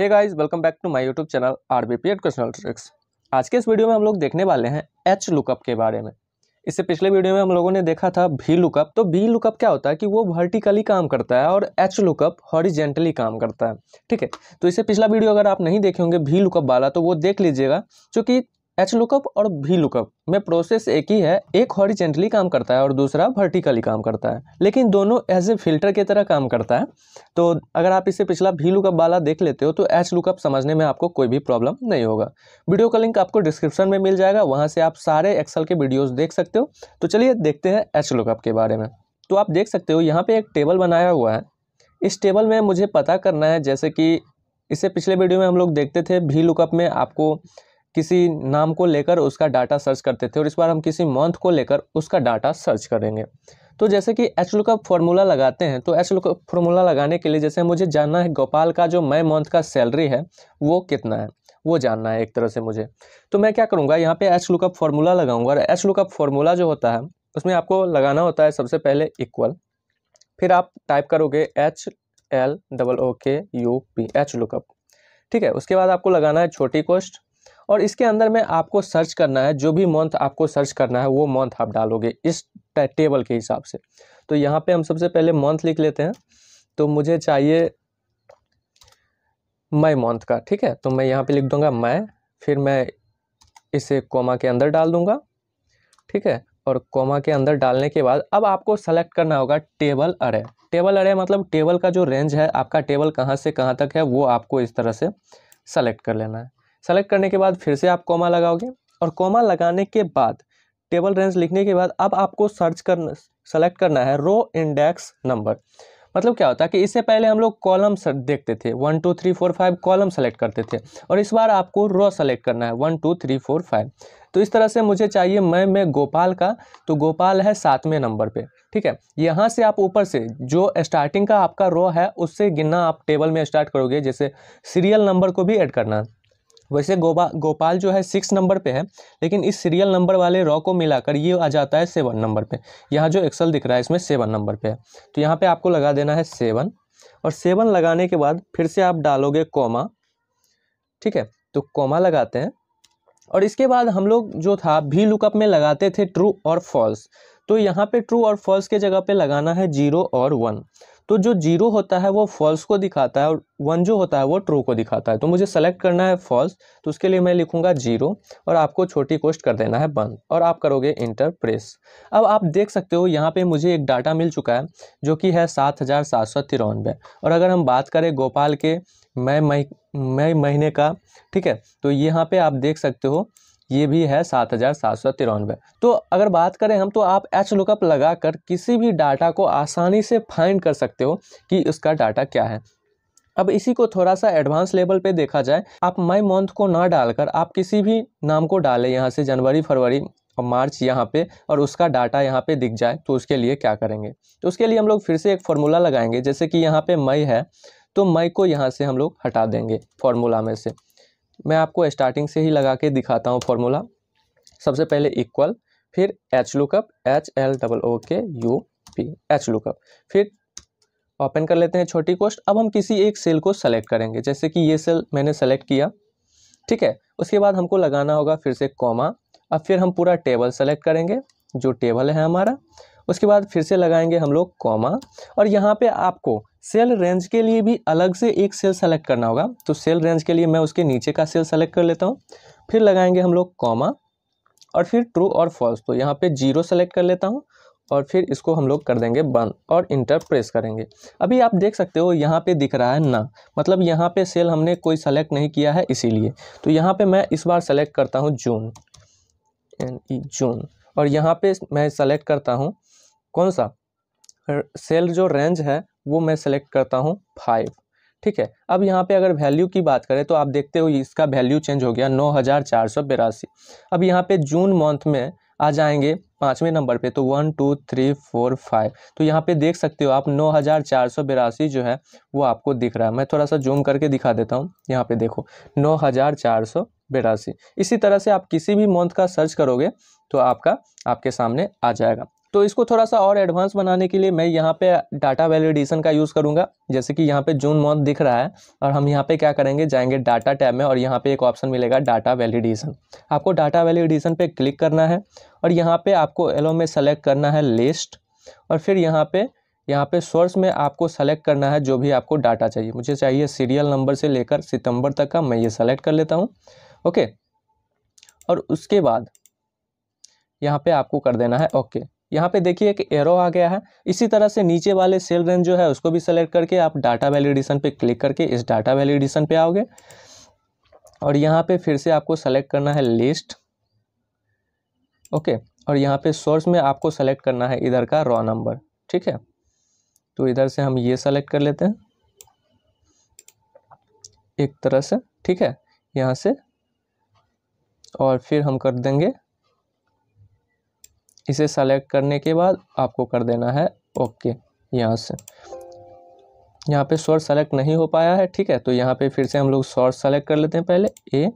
hey guys welcome back to my YouTube channel R B P tricks आज के इस video में हम लोग देखने वाले हैं एच लुकअप के बारे में इससे पिछले वीडियो में हम लोगों ने देखा था भी लुकअप तो बी लुकअप क्या होता है कि वो वर्टिकली काम करता है और एच लुकअप हॉरिजेंटली काम करता है ठीक है तो इससे पिछला वीडियो अगर आप नहीं देखे होंगे भी लुकअप वाला तो वो देख लीजिएगा क्योंकि एच लुकअप और भी लुकअप में प्रोसेस एक ही है एक हॉरिजेंटली काम करता है और दूसरा वर्टिकली काम करता है लेकिन दोनों एज ए फिल्टर की तरह काम करता है तो अगर आप इससे पिछला भी लुकअप वाला देख लेते हो तो एच लुकअप समझने में आपको कोई भी प्रॉब्लम नहीं होगा वीडियो का लिंक आपको डिस्क्रिप्शन में मिल जाएगा वहाँ से आप सारे एक्सल के वीडियोज़ देख सकते हो तो चलिए देखते हैं एच लुकअप के बारे में तो आप देख सकते हो यहाँ पर एक टेबल बनाया हुआ है इस टेबल में मुझे पता करना है जैसे कि इससे पिछले वीडियो में हम लोग देखते थे भी लुकअप में आपको किसी नाम को लेकर उसका डाटा सर्च करते थे और इस बार हम किसी मंथ को लेकर उसका डाटा सर्च करेंगे तो जैसे कि एच लुकअप फॉर्मूला लगाते हैं तो एच लुकअप फॉर्मूला लगाने के लिए जैसे मुझे जानना है गोपाल का जो मई मंथ का सैलरी है वो कितना है वो जानना है एक तरह से मुझे तो मैं क्या करूँगा यहाँ पे एच लुकअप फॉर्मूला लगाऊंगा और एच लुकअप फॉर्मूला जो होता है उसमें आपको लगाना होता है सबसे पहले इक्वल फिर आप टाइप करोगे H L double O K U P H lookup ठीक है उसके बाद आपको लगाना है छोटी कोस्ट और इसके अंदर में आपको सर्च करना है जो भी मंथ आपको सर्च करना है वो मंथ आप डालोगे इस टेबल के हिसाब से तो यहाँ पे हम सबसे पहले मंथ लिख लेते हैं तो मुझे चाहिए मई मंथ का ठीक है तो मैं यहाँ पे लिख दूंगा मई फिर मैं इसे कोमा के अंदर डाल दूंगा ठीक है और कोमा के अंदर डालने के बाद अब आपको सेलेक्ट करना होगा टेबल अरे टेबल अरे मतलब टेबल का जो रेंज है आपका टेबल कहाँ से कहाँ तक है वो आपको इस तरह से सेलेक्ट कर लेना है सेलेक्ट करने के बाद फिर से आप कॉमा लगाओगे और कॉमा लगाने के बाद टेबल रेंज लिखने के बाद अब आपको सर्च करना सेलेक्ट करना है रो इंडेक्स नंबर मतलब क्या होता है कि इससे पहले हम लोग कॉलम देखते थे one two three four five column select करते थे और इस बार आपको रो सेलेक्ट करना है one two three four five तो इस तरह से मुझे चाहिए मैं मैं गोपाल का तो गोपाल है सातवें नंबर पे ठीक है यहाँ से आप ऊपर से जो स्टार्टिंग का आपका रो है उससे गिनना आप टेबल में स्टार्ट करोगे जैसे सीरियल नंबर को भी ऐड करना वैसे गोपा गोपाल जो है सिक्स नंबर पे है लेकिन इस सीरियल नंबर वाले रॉ को मिलाकर ये आ जाता है सेवन नंबर पे यहाँ जो एक्सल दिख रहा है इसमें सेवन नंबर पे है तो यहाँ पे आपको लगा देना है सेवन और सेवन लगाने के बाद फिर से आप डालोगे कोमा ठीक है तो कोमा लगाते हैं और इसके बाद हम लोग जो था भी लुकअप में लगाते थे ट्रू और फॉल्स तो यहाँ पे ट्रू और फॉल्स के जगह पे लगाना है जीरो और वन तो जो जीरो होता है वो फॉल्स को दिखाता है और वन जो होता है वो ट्रू को दिखाता है तो मुझे सेलेक्ट करना है फॉल्स तो उसके लिए मैं लिखूंगा जीरो और आपको छोटी कोस्ट कर देना है बंद और आप करोगे इंटर प्रेस अब आप देख सकते हो यहाँ पे मुझे एक डाटा मिल चुका है जो कि है सात हज़ार सात सौ तिरानवे और अगर हम बात करें गोपाल के मई मई मई महीने का ठीक है तो यहाँ पर आप देख सकते हो ये भी है सात हज़ार सात सौ तिरानवे तो अगर बात करें हम तो आप एच लुकअप लगाकर किसी भी डाटा को आसानी से फाइंड कर सकते हो कि उसका डाटा क्या है अब इसी को थोड़ा सा एडवांस लेवल पे देखा जाए आप मई मंथ को ना डालकर आप किसी भी नाम को डालें यहाँ से जनवरी फरवरी और मार्च यहाँ पे और उसका डाटा यहाँ पे दिख जाए तो उसके लिए क्या करेंगे तो उसके लिए हम लोग फिर से एक फार्मूला लगाएंगे जैसे कि यहाँ पे मई है तो मई को यहाँ से हम लोग हटा देंगे फार्मूला में से मैं आपको स्टार्टिंग से ही लगा के दिखाता हूँ फॉर्मूला सबसे पहले इक्वल फिर H lookup H L double O K U P H lookup फिर ओपन कर लेते हैं छोटी कोस्ट अब हम किसी एक सेल को सेलेक्ट करेंगे जैसे कि ये सेल मैंने सेलेक्ट किया ठीक है उसके बाद हमको लगाना होगा फिर से कॉमा अब फिर हम पूरा टेबल सेलेक्ट करेंगे जो टेबल है हमारा उसके बाद फिर से लगाएंगे हम लोग कॉमा और यहाँ पे आपको सेल रेंज के लिए भी अलग से एक सेल सेलेक्ट करना होगा तो सेल रेंज के लिए मैं उसके नीचे का सेल सेलेक्ट कर लेता हूँ फिर लगाएंगे हम लोग कॉमा और फिर ट्रू और फॉल्स तो यहाँ पे जीरो सेलेक्ट कर लेता हूँ और फिर इसको हम लोग कर देंगे बंद और इंटर प्रेस करेंगे अभी आप देख सकते हो यहाँ पे दिख रहा है ना मतलब यहाँ पे सेल हमने कोई सेलेक्ट नहीं किया है इसीलिए तो यहाँ पे मैं इस बार सेलेक्ट करता हूँ जून एन ई जून और यहाँ पे मैं सेलेक्ट करता हूँ कौन सा सेल जो रेंज है वो मैं सेलेक्ट करता हूँ फाइव ठीक है अब यहाँ पे अगर वैल्यू की बात करें तो आप देखते हो इसका वैल्यू चेंज हो गया नौ हज़ार चार सौ बेरासी अब यहाँ पे जून मंथ में आ जाएंगे पाँचवें नंबर पे तो one two three four five तो यहाँ पे देख सकते हो आप नौ हज़ार चार सौ बेरासी जो है वो आपको दिख रहा है मैं थोड़ा सा जूम करके दिखा देता हूँ यहाँ पे देखो नौ हज़ार चार सौ बिरासी इसी तरह से आप किसी भी मंथ का सर्च करोगे तो आपका आपके सामने आ जाएगा तो इसको थोड़ा सा और एडवांस बनाने के लिए मैं यहाँ पे डाटा वैलिडेशन का यूज़ करूँगा जैसे कि यहाँ पे जून मंथ दिख रहा है और हम यहाँ पे क्या करेंगे जाएंगे डाटा टैब में और यहाँ पे एक ऑप्शन मिलेगा डाटा वैलिडेशन आपको डाटा वैलिडेशन पे क्लिक करना है और यहाँ पे आपको एलो में सेलेक्ट करना है लिस्ट और फिर यहाँ पर यहाँ पर सोर्स में आपको सेलेक्ट करना है जो भी आपको डाटा चाहिए मुझे चाहिए सीरियल नंबर से लेकर सितम्बर तक का मैं ये सेलेक्ट कर लेता हूँ ओके और उसके बाद यहाँ पर आपको कर देना है ओके यहाँ पे देखिए कि एरो आ गया है इसी तरह से नीचे वाले सेल रेंज जो है उसको भी सेलेक्ट करके आप डाटा वैलिडेशन पे क्लिक करके इस डाटा वैलिडेशन पे आओगे और यहाँ पे फिर से आपको सेलेक्ट करना है लिस्ट ओके और यहाँ पे सोर्स में आपको सेलेक्ट करना है इधर का रॉ नंबर ठीक है तो इधर से हम ये सेलेक्ट कर लेते हैं एक तरह से ठीक है यहाँ से और फिर हम कर देंगे इसे सेलेक्ट करने के बाद आपको कर देना है ओके यहाँ से यहाँ पे शॉर्ट सेलेक्ट नहीं हो पाया है ठीक है तो यहाँ पे फिर से हम लोग शॉर्ट सेलेक्ट कर लेते हैं पहले ए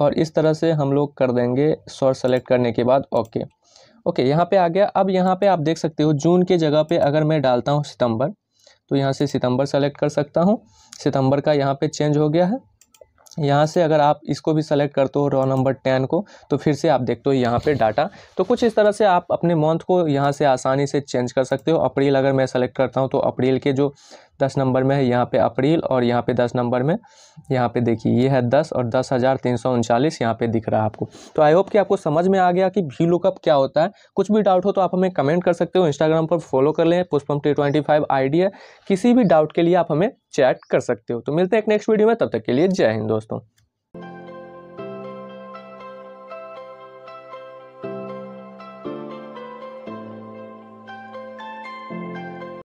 और इस तरह से हम लोग कर देंगे शॉर्ट सेलेक्ट करने के बाद ओके ओके यहाँ पे आ गया अब यहाँ पे आप देख सकते हो जून के जगह पे अगर मैं डालता हूँ सितंबर तो यहाँ से सितंबर सेलेक्ट कर सकता हूँ सितंबर का यहाँ पे चेंज हो गया है यहाँ से अगर आप इसको भी सेलेक्ट करते हो रॉ नंबर टेन को तो फिर से आप देखते हो यहाँ पे डाटा तो कुछ इस तरह से आप अपने मंथ को यहाँ से आसानी से चेंज कर सकते हो अप्रैल अगर मैं सेलेक्ट करता हूँ तो अप्रैल के जो दस नंबर में है यहाँ पे अप्रैल और यहाँ पे दस नंबर में यहाँ पे देखिए ये है दस और दस हज़ार तीन सौ उनचालीस यहाँ पे दिख रहा है आपको तो आई होप कि आपको समझ में आ गया कि भी लुकअप क्या होता है कुछ भी डाउट हो तो आप हमें कमेंट कर सकते हो इंस्टाग्राम पर फॉलो कर लें Pushpam T twenty five ID है किसी भी डाउट के लिए आप हमें चैट कर सकते हो तो मिलते हैं एक नेक्स्ट वीडियो में तब तक के लिए जय हिंद दोस्तों